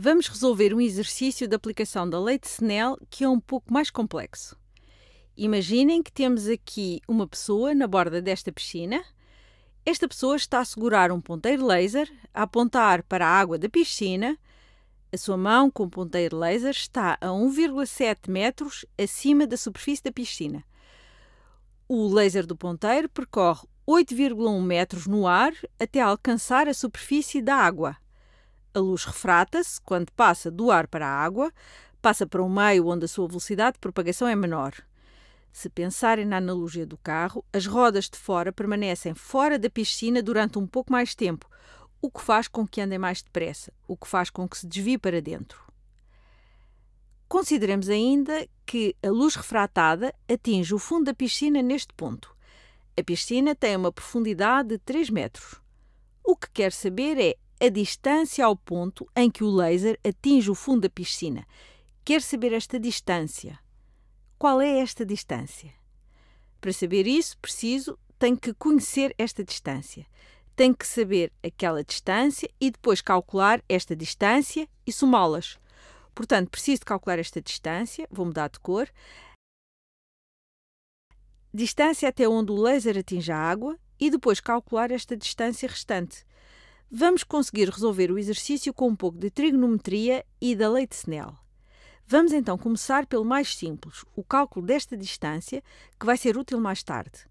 vamos resolver um exercício de aplicação da lei de Snell que é um pouco mais complexo. Imaginem que temos aqui uma pessoa na borda desta piscina. Esta pessoa está a segurar um ponteiro laser, a apontar para a água da piscina. A sua mão com o ponteiro laser está a 1,7 metros acima da superfície da piscina. O laser do ponteiro percorre 8,1 metros no ar até alcançar a superfície da água. A luz refrata-se quando passa do ar para a água, passa para um meio onde a sua velocidade de propagação é menor. Se pensarem na analogia do carro, as rodas de fora permanecem fora da piscina durante um pouco mais tempo, o que faz com que andem mais depressa, o que faz com que se desvie para dentro. Consideremos ainda que a luz refratada atinge o fundo da piscina neste ponto. A piscina tem uma profundidade de 3 metros. O que quer saber é a distância ao ponto em que o laser atinge o fundo da piscina. Quer saber esta distância? Qual é esta distância? Para saber isso, preciso, tenho que conhecer esta distância. Tenho que saber aquela distância e depois calcular esta distância e somá-las. Portanto, preciso de calcular esta distância, vou mudar de cor. Distância até onde o laser atinge a água e depois calcular esta distância restante vamos conseguir resolver o exercício com um pouco de trigonometria e da lei de Snell. Vamos então começar pelo mais simples, o cálculo desta distância, que vai ser útil mais tarde.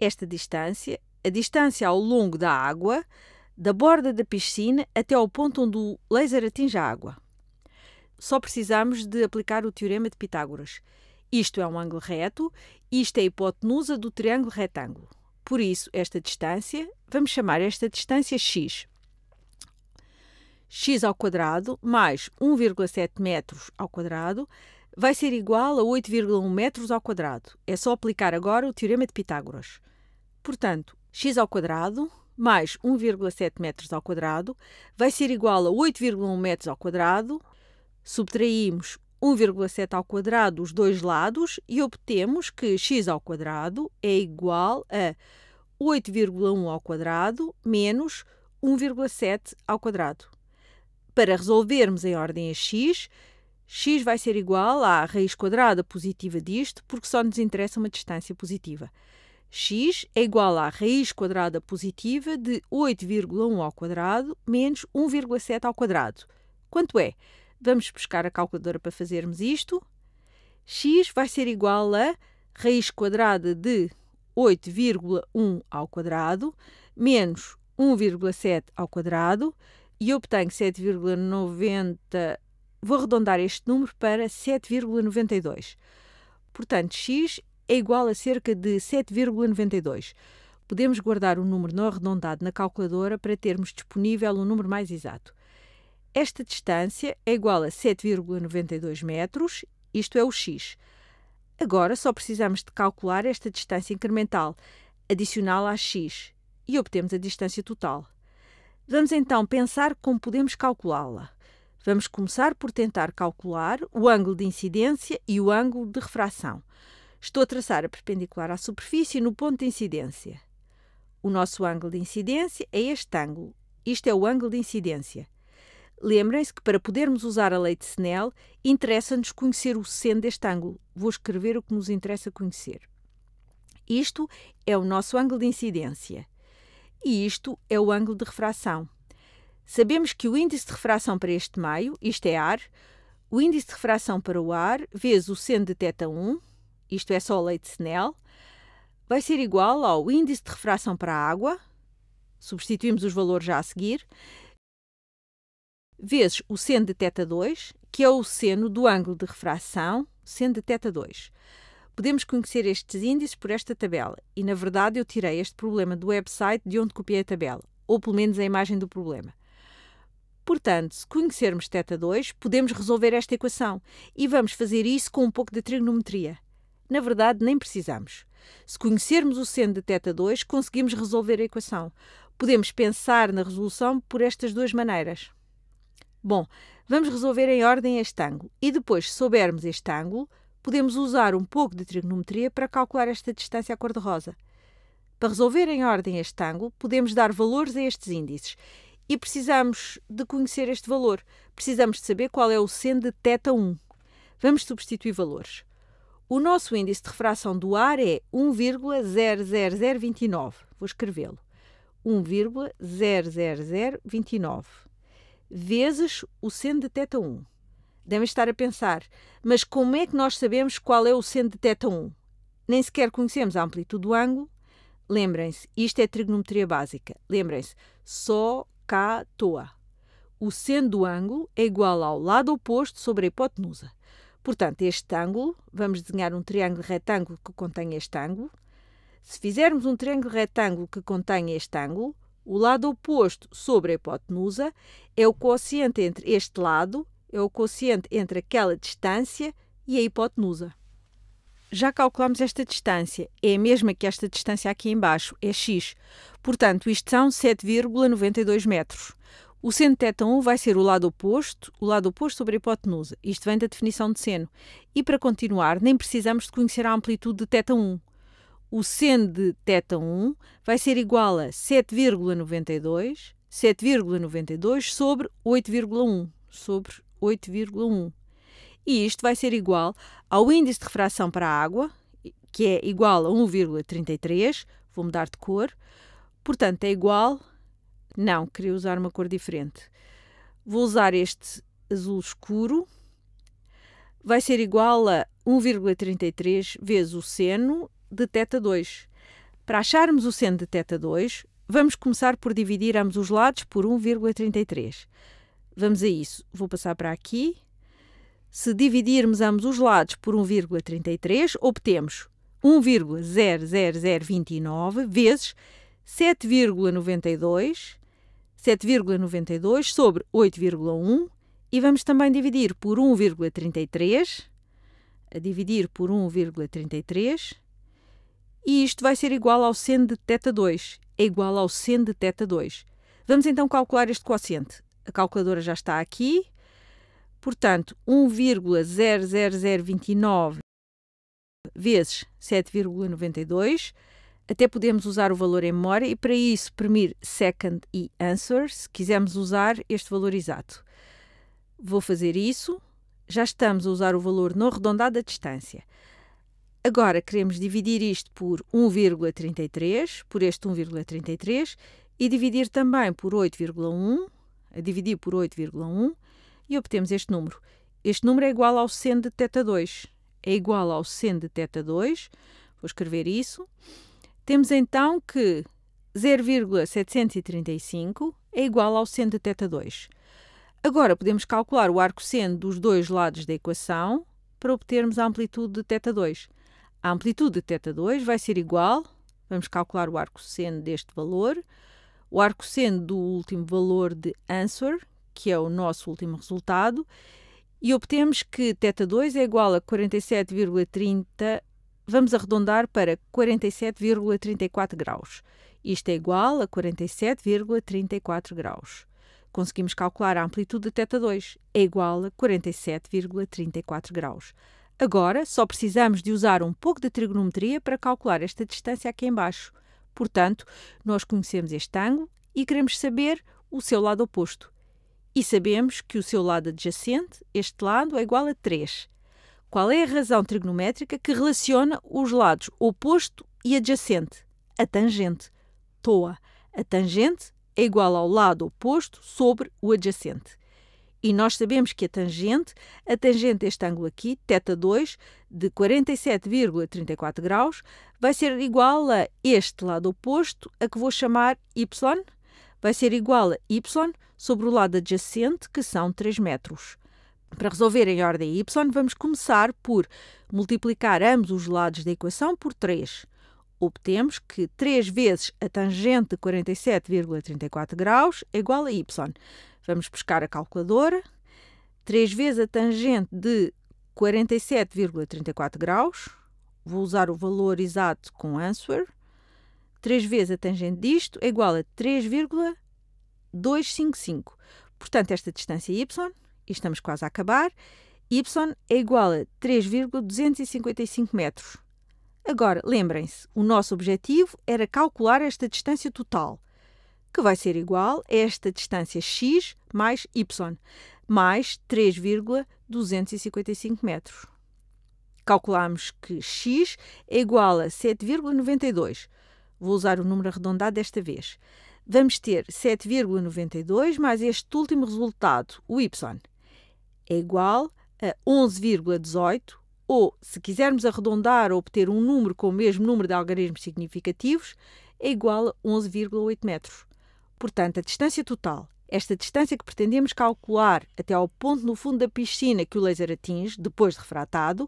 Esta distância, a distância ao longo da água, da borda da piscina até ao ponto onde o laser atinge a água. Só precisamos de aplicar o teorema de Pitágoras. Isto é um ângulo reto, isto é a hipotenusa do triângulo retângulo. Por isso, esta distância, vamos chamar esta distância x. x ao quadrado mais 1,7 metros ao quadrado vai ser igual a 8,1 metros ao quadrado. É só aplicar agora o Teorema de Pitágoras. Portanto, x ao quadrado mais 1,7 metros ao quadrado vai ser igual a 8,1 metros ao quadrado. Subtraímos 1,7 ao quadrado os dois lados e obtemos que x ao quadrado é igual a 8,1 ao quadrado menos 1,7 ao quadrado. Para resolvermos em ordem a x, x vai ser igual à raiz quadrada positiva disto, porque só nos interessa uma distância positiva. x é igual à raiz quadrada positiva de 8,1 ao quadrado menos 1,7 ao quadrado. Quanto é? Vamos buscar a calculadora para fazermos isto. x vai ser igual a raiz quadrada de 8,1 ao quadrado menos 1,7 ao quadrado e obtenho 7,90. Vou arredondar este número para 7,92. Portanto, x é igual a cerca de 7,92. Podemos guardar o número não arredondado na calculadora para termos disponível o um número mais exato. Esta distância é igual a 7,92 metros, isto é o x. Agora só precisamos de calcular esta distância incremental, adicional a x, e obtemos a distância total. Vamos então pensar como podemos calculá-la. Vamos começar por tentar calcular o ângulo de incidência e o ângulo de refração. Estou a traçar a perpendicular à superfície no ponto de incidência. O nosso ângulo de incidência é este ângulo. Isto é o ângulo de incidência. Lembrem-se que para podermos usar a lei de Snell, interessa-nos conhecer o seno deste ângulo. Vou escrever o que nos interessa conhecer. Isto é o nosso ângulo de incidência. E isto é o ângulo de refração. Sabemos que o índice de refração para este meio, isto é ar, o índice de refração para o ar, vezes o seno de θ1, isto é só a lei de Snell, vai ser igual ao índice de refração para a água, substituímos os valores já a seguir, vezes o seno de θ 2, que é o seno do ângulo de refração, seno de θ 2. Podemos conhecer estes índices por esta tabela, e na verdade eu tirei este problema do website de onde copiei a tabela, ou pelo menos a imagem do problema. Portanto, se conhecermos θ2, podemos resolver esta equação, e vamos fazer isso com um pouco de trigonometria. Na verdade, nem precisamos. Se conhecermos o seno de θ2, conseguimos resolver a equação. Podemos pensar na resolução por estas duas maneiras. Bom, vamos resolver em ordem este ângulo e depois, se soubermos este ângulo, podemos usar um pouco de trigonometria para calcular esta distância à cor-de-rosa. Para resolver em ordem este ângulo, podemos dar valores a estes índices e precisamos de conhecer este valor. Precisamos de saber qual é o seno de θ1. Vamos substituir valores. O nosso índice de refração do ar é 1,00029. Vou escrevê-lo. 1,00029 vezes o SEN θ 1. Devem estar a pensar, mas como é que nós sabemos qual é o SEN θ 1? Nem sequer conhecemos a amplitude do ângulo. Lembrem-se, isto é trigonometria básica. Lembrem-se, só cá toa. O seno do ângulo é igual ao lado oposto sobre a hipotenusa. Portanto, este ângulo, vamos desenhar um triângulo retângulo que contém este ângulo. Se fizermos um triângulo retângulo que contém este ângulo, o lado oposto sobre a hipotenusa é o quociente entre este lado, é o quociente entre aquela distância e a hipotenusa. Já calculamos esta distância, é a mesma que esta distância aqui embaixo, é x. Portanto, isto são 7,92 metros. O seno θ1 vai ser o lado oposto, o lado oposto sobre a hipotenusa. Isto vem da definição de seno. E para continuar, nem precisamos de conhecer a amplitude de θ1 o seno de θ1 um vai ser igual a 7,92, 7,92 sobre 8,1, sobre 8,1. E isto vai ser igual ao índice de refração para a água, que é igual a 1,33, vou mudar de cor, portanto é igual, não, queria usar uma cor diferente. Vou usar este azul escuro, vai ser igual a 1,33 vezes o seno de teta 2. Para acharmos o seno de teta 2, vamos começar por dividir ambos os lados por 1,33. Vamos a isso. Vou passar para aqui. Se dividirmos ambos os lados por 1,33, obtemos 1,00029 vezes 7,92, 7,92 sobre 8,1 e vamos também dividir por 1,33, a dividir por 1,33 e isto vai ser igual ao seno de θ2, é igual ao seno de θ2. Vamos então calcular este quociente. A calculadora já está aqui. Portanto, 1,00029 vezes 7,92. Até podemos usar o valor em memória e para isso premir second e answer, se quisermos usar este valor exato. Vou fazer isso. Já estamos a usar o valor no arredondado da distância. Agora queremos dividir isto por 1,33, por este 1,33, e dividir também por 8,1, a dividir por 8,1, e obtemos este número. Este número é igual ao seno de θ 2. É igual ao seno de θ 2. Vou escrever isso. Temos então que 0,735 é igual ao seno de θ 2. Agora podemos calcular o arco seno dos dois lados da equação para obtermos a amplitude de θ 2. A amplitude de θ2 vai ser igual, vamos calcular o arco seno deste valor, o arco seno do último valor de answer, que é o nosso último resultado, e obtemos que θ2 é igual a 47,30, vamos arredondar para 47,34 graus. Isto é igual a 47,34 graus. Conseguimos calcular a amplitude de θ2, é igual a 47,34 graus. Agora só precisamos de usar um pouco de trigonometria para calcular esta distância aqui embaixo. Portanto, nós conhecemos este ângulo e queremos saber o seu lado oposto. E sabemos que o seu lado adjacente, este lado, é igual a 3. Qual é a razão trigonométrica que relaciona os lados oposto e adjacente? A tangente. Toa. A tangente é igual ao lado oposto sobre o adjacente. E nós sabemos que a tangente, a tangente deste ângulo aqui, θ2, de 47,34 graus, vai ser igual a este lado oposto, a que vou chamar y, vai ser igual a y sobre o lado adjacente, que são 3 metros. Para resolver em ordem y, vamos começar por multiplicar ambos os lados da equação por 3. Obtemos que 3 vezes a tangente de 47,34 graus é igual a y. Vamos buscar a calculadora. 3 vezes a tangente de 47,34 graus. Vou usar o valor exato com answer. 3 vezes a tangente disto é igual a 3,255. Portanto, esta distância y, e estamos quase a acabar, y é igual a 3,255 metros. Agora, lembrem-se, o nosso objetivo era calcular esta distância total que vai ser igual a esta distância x mais y, mais 3,255 metros. Calculamos que x é igual a 7,92. Vou usar o número arredondado desta vez. Vamos ter 7,92 mais este último resultado, o y, é igual a 11,18 ou, se quisermos arredondar ou obter um número com o mesmo número de algarismos significativos, é igual a 11,8 metros. Portanto, a distância total, esta distância que pretendemos calcular até ao ponto no fundo da piscina que o laser atinge, depois de refratado,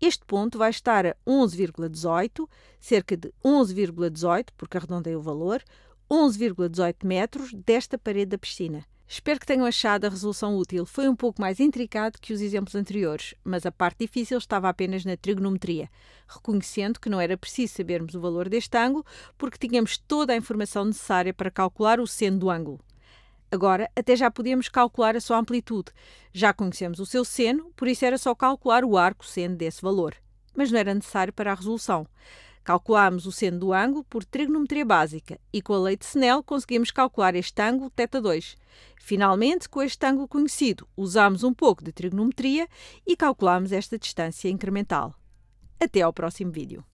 este ponto vai estar a 11,18, cerca de 11,18, porque arredondei o valor, 11,18 metros desta parede da piscina. Espero que tenham achado a resolução útil. Foi um pouco mais intricado que os exemplos anteriores, mas a parte difícil estava apenas na trigonometria, reconhecendo que não era preciso sabermos o valor deste ângulo, porque tínhamos toda a informação necessária para calcular o seno do ângulo. Agora, até já podíamos calcular a sua amplitude. Já conhecemos o seu seno, por isso era só calcular o arco seno desse valor. Mas não era necessário para a resolução. Calculámos o seno do ângulo por trigonometria básica e com a lei de Snell conseguimos calcular este ângulo θ2. Finalmente, com este ângulo conhecido, usámos um pouco de trigonometria e calculámos esta distância incremental. Até ao próximo vídeo.